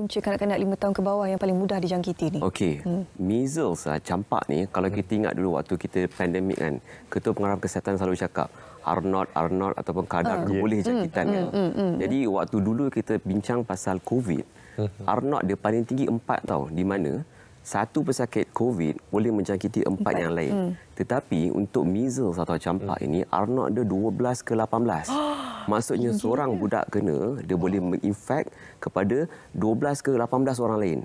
punca kanak-kanak lima tahun ke bawah yang paling mudah dijangkiti ni? Okey. Hmm. Measles ah campak ni kalau hmm. kita ingat dulu waktu kita pandemik kan, Ketua Pengarah Kesihatan selalu cakap R0, R0 ataupun kadar uh, ah. keboleh yeah. Hmm, jangkitan. Mm, mm, mm, mm, Jadi waktu dulu kita bincang pasal COVID, hmm. R0 dia paling tinggi empat tau di mana satu pesakit COVID boleh menjangkiti empat yang lain. Mm. Tetapi untuk measles atau campak mm. ini, R0 dia belas ke lapan belas. Oh. Maksudnya Injil seorang budak kena, dia oh. boleh menginfek kepada 12 ke 18 orang lain.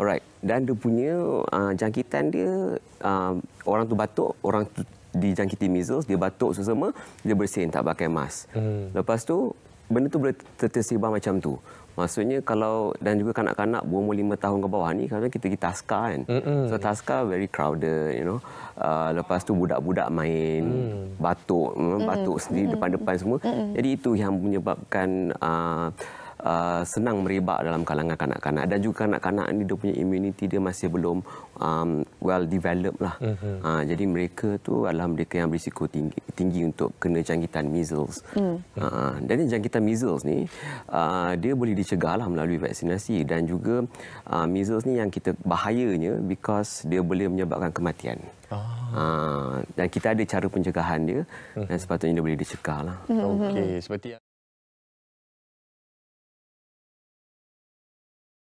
Alright. Dan dia punya uh, jangkitan dia, uh, orang tu batuk, orang tu dijangkiti measles, dia batuk semua, dia bersin, tak pakai mask. Hmm. Lepas tu, benda tu boleh tersibar macam tu. Maksudnya kalau dan juga kanak-kanak buah berumur lima tahun ke bawah ni kadang kita kita taska kan. Mm-mm. So taska very crowded you know. Uh, lepas tu budak-budak main mm. batuk, batuk Mm-mm. sendiri Mm-mm. depan-depan semua. Mm-mm. Jadi itu yang menyebabkan uh, Uh, senang meribak dalam kalangan kanak-kanak dan juga kanak-kanak ini dia punya imuniti dia masih belum um, well developed lah. Mm -hmm. uh, jadi mereka tu adalah mereka yang berisiko tinggi, tinggi untuk kena jangkitan measles. Mm. Uh, dan jangkitan measles ni uh, dia boleh dicegah lah melalui vaksinasi dan juga uh, measles ni yang kita bahayanya because dia boleh menyebabkan kematian. Ah. Uh, dan kita ada cara pencegahan dia mm -hmm. dan sepatutnya dia boleh dicegah lah. Hmm, hmm, hmm. Okey, seperti